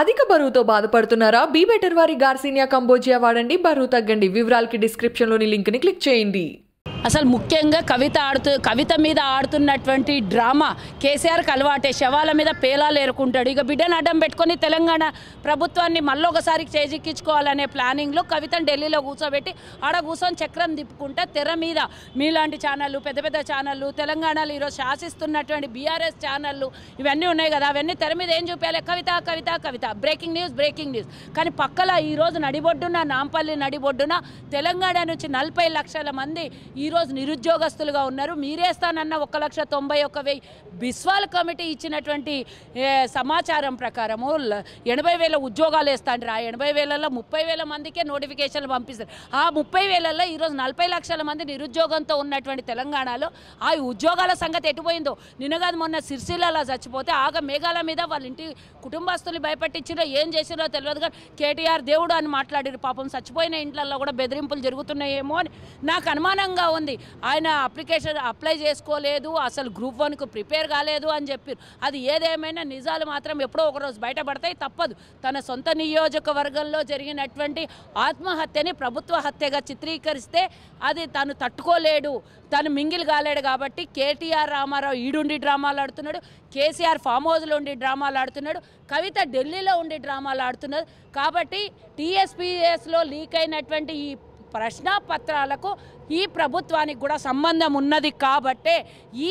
అధిక బరువుతో బాధపడుతున్నారా బీ బెటర్ వారి గార్సినియా కంబోజియా వాడండి బరువు తగ్గండి వివరాలకి డిస్క్రిప్షన్లోని లింక్ని క్లిక్ చేయండి అసలు ముఖ్యంగా కవిత ఆడుతూ కవిత మీద ఆడుతున్నటువంటి డ్రామా కేసీఆర్కి అలవాటే శవాల మీద పేలాలు ఏరుకుంటాడు ఇక బిడ్డను అడ్డం పెట్టుకొని తెలంగాణ ప్రభుత్వాన్ని ఒకసారి చేజిక్కించుకోవాలనే ప్లానింగ్లో కవితను ఢిల్లీలో కూర్చోబెట్టి ఆడ కూర్చొని చక్రం తిప్పుకుంటే తెర మీద మీలాంటి ఛానళ్ళు పెద్ద పెద్ద ఛానళ్ళు తెలంగాణలో ఈరోజు శాసిస్తున్నటువంటి బీఆర్ఎస్ ఛానళ్ళు ఇవన్నీ ఉన్నాయి కదా అవన్నీ తెర మీద ఏం చూపించాలి Kavitha Kavitha Kavitha breaking news breaking news కానీ పక్కల ఈరోజు నడిబొడ్డున నాంపల్లి నడిబొడ్డున తెలంగాణ నుంచి నలభై లక్షల మంది ఈ ఈరోజు నిరుద్యోగస్తులుగా ఉన్నారు మీరేస్తానన్న ఒక లక్ష తొంభై ఒక వెయ్యి బిస్వాల్ కమిటీ ఇచ్చినటువంటి సమాచారం ప్రకారము ఎనభై వేల ఉద్యోగాలు వేస్తాండ్రు ఆ ఎనభై వేలలో ముప్పై వేల మందికే నోటిఫికేషన్లు పంపిస్తారు ఆ ముప్పై వేలలో ఈరోజు నలభై లక్షల మంది నిరుద్యోగంతో ఉన్నటువంటి తెలంగాణలో ఆ ఉద్యోగాల సంగతి ఎటుపోయిందో నిన్నగాది మొన్న సిరిసిల్లలో చచ్చిపోతే ఆగ మేఘాల మీద వాళ్ళ ఇంటి కుటుంబస్తులు భయపట్టించిరో ఏం చేసినో తెలియదు కానీ కేటీఆర్ దేవుడు అని మాట్లాడారు పాపం చచ్చిపోయిన ఇంట్లలో కూడా బెదిరింపులు జరుగుతున్నాయేమో అని నాకు అనుమానంగా ఉంది ఉంది ఆయన అప్లికేషన్ అప్లై చేసుకోలేదు అసలు గ్రూప్ వన్కు ప్రిపేర్ కాలేదు అని చెప్పారు అది ఏదేమైనా నిజాలు మాత్రం ఎప్పుడో ఒకరోజు బయటపడతాయి తప్పదు తన సొంత నియోజకవర్గంలో జరిగినటువంటి ఆత్మహత్యని ప్రభుత్వ హత్యగా చిత్రీకరిస్తే అది తను తట్టుకోలేడు తను మింగిల్ కాలేడు కాబట్టి కేటీఆర్ రామారావు ఈడుండి డ్రామాలు ఆడుతున్నాడు కేసీఆర్ ఫామ్ హౌస్లో ఉండి డ్రామాలు ఆడుతున్నాడు కవిత ఢిల్లీలో ఉండి డ్రామాలు ఆడుతున్నారు కాబట్టి టీఎస్పీఎస్లో లీక్ అయినటువంటి ఈ ప్రశ్నాపత్రాలకు ఈ ప్రభుత్వానికి కూడా సంబంధం ఉన్నది కాబట్టే ఈ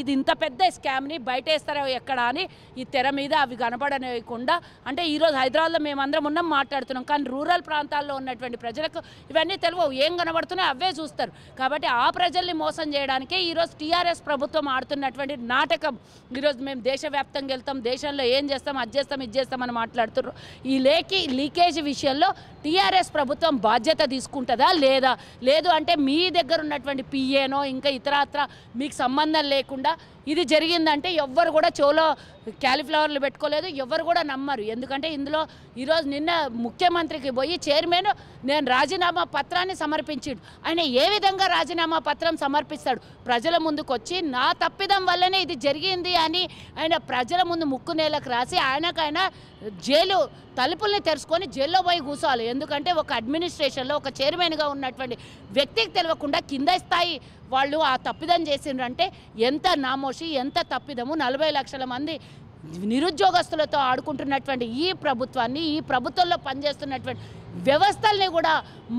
ఇది ఇంత పెద్ద స్కామ్ని బయటేస్తారో ఎక్కడ అని ఈ తెర మీద అవి కనబడనేయకుండా అంటే ఈరోజు హైదరాబాద్లో మేమందరం ఉన్నాం మాట్లాడుతున్నాం కానీ రూరల్ ప్రాంతాల్లో ఉన్నటువంటి ప్రజలకు ఇవన్నీ తెలియవు ఏం కనబడుతున్నాయో అవే చూస్తారు కాబట్టి ఆ ప్రజల్ని మోసం చేయడానికే ఈరోజు టీఆర్ఎస్ ప్రభుత్వం ఆడుతున్నటువంటి నాటకం ఈరోజు మేము దేశవ్యాప్తంగా వెళ్తాం దేశంలో ఏం చేస్తాం అది చేస్తాం ఇది చేస్తాం అని మాట్లాడుతున్నారు ఈ లేకి లీకేజ్ విషయంలో టీఆర్ఎస్ ప్రభుత్వం బాధ్యత తీసుకుంటుందా లేదా లేదు అంటే మీ మీ దగ్గర ఉన్నటువంటి పిఏనో ఇంకా ఇతరత్ర మీకు సంబంధం లేకుండా ఇది జరిగిందంటే ఎవ్వరు కూడా చోలో క్యాలీఫ్లవర్లు పెట్టుకోలేదు ఎవరు కూడా నమ్మరు ఎందుకంటే ఇందులో ఈరోజు నిన్న ముఖ్యమంత్రికి పోయి చైర్మన్ నేను రాజీనామా పత్రాన్ని సమర్పించాడు ఆయన ఏ విధంగా రాజీనామా పత్రం సమర్పిస్తాడు ప్రజల ముందుకు వచ్చి నా తప్పిదం వల్లనే ఇది జరిగింది అని ఆయన ప్రజల ముందు ముక్కు నేలకు రాసి ఆయనకైన జైలు తలుపుల్ని తెరుచుకొని జైల్లో పోయి కూర్చోవాలి ఎందుకంటే ఒక అడ్మినిస్ట్రేషన్లో ఒక చైర్మన్గా ఉన్నటువంటి వ్యక్తికి తెలియకుండా కింద స్థాయి వాళ్ళు ఆ తప్పిదం చేసిండ్రంటే ఎంత నామో మోసి ఎంత తప్పిదము నలభై లక్షల మంది నిరుద్యోగస్తులతో ఆడుకుంటున్నటువంటి ఈ ప్రభుత్వాన్ని ఈ ప్రభుత్వంలో పనిచేస్తున్నటువంటి వ్యవస్థల్ని కూడా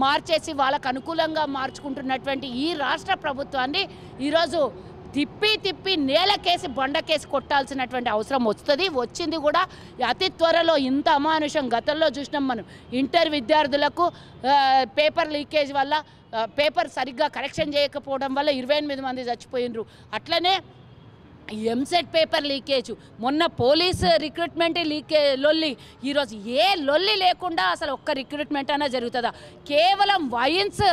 మార్చేసి వాళ్ళకు అనుకూలంగా మార్చుకుంటున్నటువంటి ఈ రాష్ట్ర ప్రభుత్వాన్ని ఈరోజు తిప్పి తిప్పి నేలకేసి బండకేసి కొట్టాల్సినటువంటి అవసరం వస్తుంది వచ్చింది కూడా అతి త్వరలో ఇంత అమానుషం గతంలో చూసినాం మనం ఇంటర్ విద్యార్థులకు పేపర్ లీకేజ్ వల్ల పేపర్ సరిగ్గా కరెక్షన్ చేయకపోవడం వల్ల ఇరవై ఎనిమిది మంది చచ్చిపోయినరు అట్లనే ఎంసెట్ పేపర్ లీకేజ్ మొన్న పోలీస్ రిక్రూట్మెంట్ లీకే లొల్లి ఈరోజు ఏ లొల్లి లేకుండా అసలు ఒక్క రిక్రూట్మెంట్ అయినా జరుగుతుందా కేవలం వైన్స్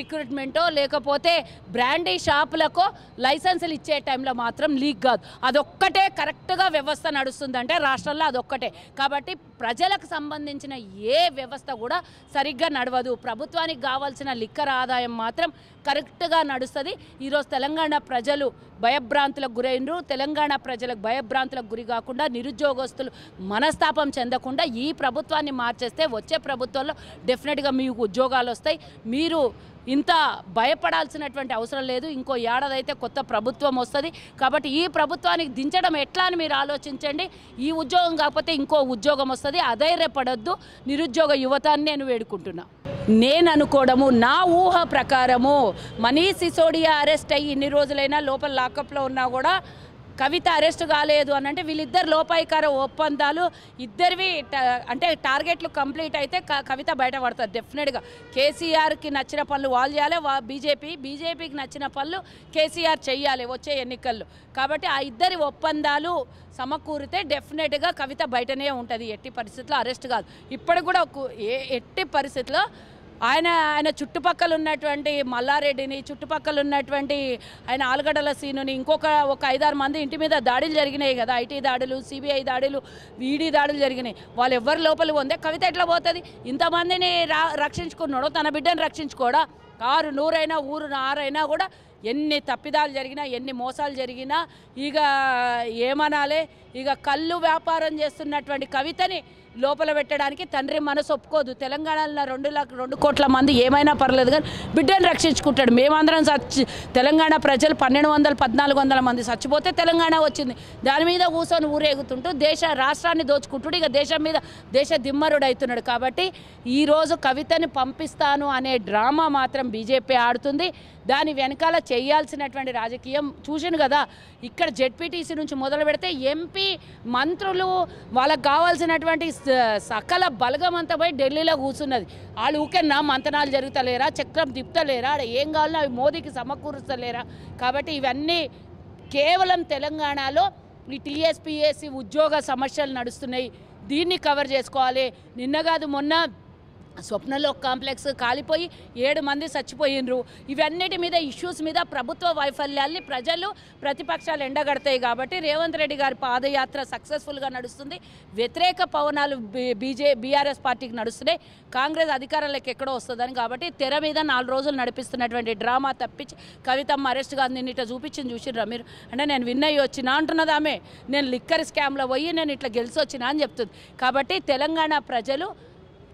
రిక్రూట్మెంటో లేకపోతే బ్రాండీ షాపులకు లైసెన్సులు ఇచ్చే టైంలో మాత్రం లీక్ కాదు అదొక్కటే కరెక్ట్గా వ్యవస్థ నడుస్తుందంటే రాష్ట్రంలో అదొక్కటే కాబట్టి ప్రజలకు సంబంధించిన ఏ వ్యవస్థ కూడా సరిగ్గా నడవదు ప్రభుత్వానికి కావాల్సిన లిక్కర్ ఆదాయం మాత్రం కరెక్ట్గా నడుస్తుంది ఈరోజు తెలంగాణ ప్రజలు భయభ్రాంతులకు గురైండ్రు తెలంగాణ ప్రజలకు భయభ్రాంతులకు గురి కాకుండా నిరుద్యోగస్తులు మనస్తాపం చెందకుండా ఈ ప్రభుత్వాన్ని మార్చేస్తే వచ్చే ప్రభుత్వంలో డెఫినెట్గా మీకు ఉద్యోగాలు వస్తాయి మీరు ఇంత భయపడాల్సినటువంటి అవసరం లేదు ఇంకో ఏడాదైతే కొత్త ప్రభుత్వం వస్తుంది కాబట్టి ఈ ప్రభుత్వానికి దించడం ఎట్లా అని మీరు ఆలోచించండి ఈ ఉద్యోగం కాకపోతే ఇంకో ఉద్యోగం వస్తుంది అధైర్యపడద్దు నిరుద్యోగ యువతాన్ని నేను వేడుకుంటున్నాను నేను అనుకోవడము నా ఊహ ప్రకారము మనీ సిసోడియా అరెస్ట్ అయ్యి ఇన్ని రోజులైనా లోపల లాకప్లో ఉన్నా కూడా కవిత అరెస్ట్ కాలేదు అని అంటే వీళ్ళిద్దరు లోపాయికార ఒప్పందాలు ఇద్దరివి అంటే టార్గెట్లు కంప్లీట్ అయితే కవిత బయటపడతారు డెఫినెట్గా కేసీఆర్కి నచ్చిన పనులు వాళ్ళు చేయాలి వా బీజేపీ బీజేపీకి నచ్చిన పనులు కేసీఆర్ చేయాలి వచ్చే ఎన్నికల్లో కాబట్టి ఆ ఇద్దరి ఒప్పందాలు సమకూరితే డెఫినెట్గా కవిత బయటనే ఉంటుంది ఎట్టి పరిస్థితుల్లో అరెస్ట్ కాదు ఇప్పటికి కూడా ఏ ఎట్టి పరిస్థితుల్లో ఆయన ఆయన చుట్టుపక్కల ఉన్నటువంటి మల్లారెడ్డిని చుట్టుపక్కల ఉన్నటువంటి ఆయన ఆలుగడ్డల సీనుని ఇంకొక ఒక ఐదారు మంది ఇంటి మీద దాడులు జరిగినాయి కదా ఐటీ దాడులు సిబిఐ దాడులు ఈడీ దాడులు జరిగినాయి వాళ్ళు ఎవరి లోపలి పొందే కవిత ఎట్లా పోతుంది ఇంతమందిని రా రక్షించుకున్నాడో తన బిడ్డను రక్షించుకోడా కారు నూరైనా ఊరు నారైనా కూడా ఎన్ని తప్పిదాలు జరిగినా ఎన్ని మోసాలు జరిగినా ఇక ఏమనాలి ఇక కళ్ళు వ్యాపారం చేస్తున్నటువంటి కవితని లోపల పెట్టడానికి తండ్రి మనసు ఒప్పుకోదు తెలంగాణలో రెండు లక్ష రెండు కోట్ల మంది ఏమైనా పర్లేదు కానీ బిడ్డను రక్షించుకుంటాడు మేమందరం చచ్చి తెలంగాణ ప్రజలు పన్నెండు వందల పద్నాలుగు వందల మంది చచ్చిపోతే తెలంగాణ వచ్చింది దాని మీద కూర్చొని ఊరేగుతుంటూ దేశ రాష్ట్రాన్ని దోచుకుంటుడు ఇక దేశం మీద దేశ దిమ్మరుడు అవుతున్నాడు కాబట్టి ఈరోజు కవితని పంపిస్తాను అనే డ్రామా మాత్రం బీజేపీ ఆడుతుంది దాని వెనకాల చేయాల్సినటువంటి రాజకీయం చూశాను కదా ఇక్కడ జెడ్పీటీసీ నుంచి మొదలు పెడితే ఎంపీ మంత్రులు వాళ్ళకు కావాల్సినటువంటి సకల బలగం అంతా పోయి ఢిల్లీలో కూర్చున్నది వాళ్ళు ఊకెన్నా మంతనాలు జరుగుతలేరా చక్రం తిప్పుతలేరా ఏం కావాలన్నా అవి మోదీకి సమకూరుస్తలేరా కాబట్టి ఇవన్నీ కేవలం తెలంగాణలో ఈ టీఎస్పీఎస్సీ ఉద్యోగ సమస్యలు నడుస్తున్నాయి దీన్ని కవర్ చేసుకోవాలి నిన్న కాదు మొన్న స్వప్నలో కాంప్లెక్స్ కాలిపోయి ఏడు మంది చచ్చిపోయినరు ఇవన్నిటి మీద ఇష్యూస్ మీద ప్రభుత్వ వైఫల్యాల్ని ప్రజలు ప్రతిపక్షాలు ఎండగడతాయి కాబట్టి రేవంత్ రెడ్డి గారి పాదయాత్ర సక్సెస్ఫుల్గా నడుస్తుంది వ్యతిరేక పవనాలు బీజే బీఆర్ఎస్ పార్టీకి నడుస్తున్నాయి కాంగ్రెస్ అధికారంలోకి ఎక్కడో వస్తుందని కాబట్టి తెర మీద నాలుగు రోజులు నడిపిస్తున్నటువంటి డ్రామా తప్పించి కవితమ్మ అరెస్ట్ గాంధీ ఇట్లా చూపించింది చూసిర్రా మీరు అంటే నేను అయ్యి వచ్చినా అంటున్నదామే నేను లిక్కర్ స్కామ్లో పోయి నేను ఇట్లా గెలిచి వచ్చినా అని చెప్తుంది కాబట్టి తెలంగాణ ప్రజలు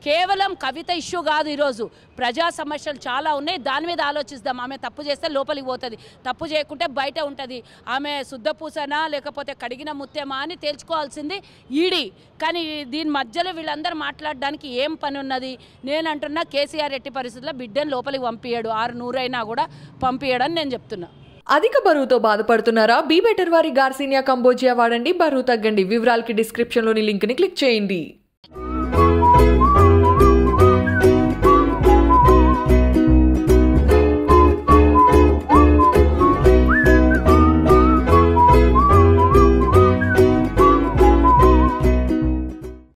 కేవలం కవిత ఇష్యూ కాదు ఈరోజు ప్రజా సమస్యలు చాలా ఉన్నాయి దాని మీద ఆలోచిద్దాం ఆమె తప్పు చేస్తే లోపలికి పోతుంది తప్పు చేయకుంటే బయట ఉంటుంది ఆమె శుద్ధపూసనా లేకపోతే కడిగిన ముత్యమా అని తేల్చుకోవాల్సింది ఈడీ కానీ దీని మధ్యలో వీళ్ళందరూ మాట్లాడడానికి ఏం పని ఉన్నది నేను అంటున్నా కేసీఆర్ ఎట్టి పరిస్థితుల్లో బిడ్డను లోపలికి పంపించాడు ఆరు నూరైనా కూడా పంపించడని నేను చెప్తున్నా అధిక బరువుతో బాధపడుతున్నారా బీ బెటర్ వారి గార్సీనియా కంబోజియా వాడండి బరువు తగ్గండి వివరాలకి డిస్క్రిప్షన్లోని లింక్ని క్లిక్ చేయండి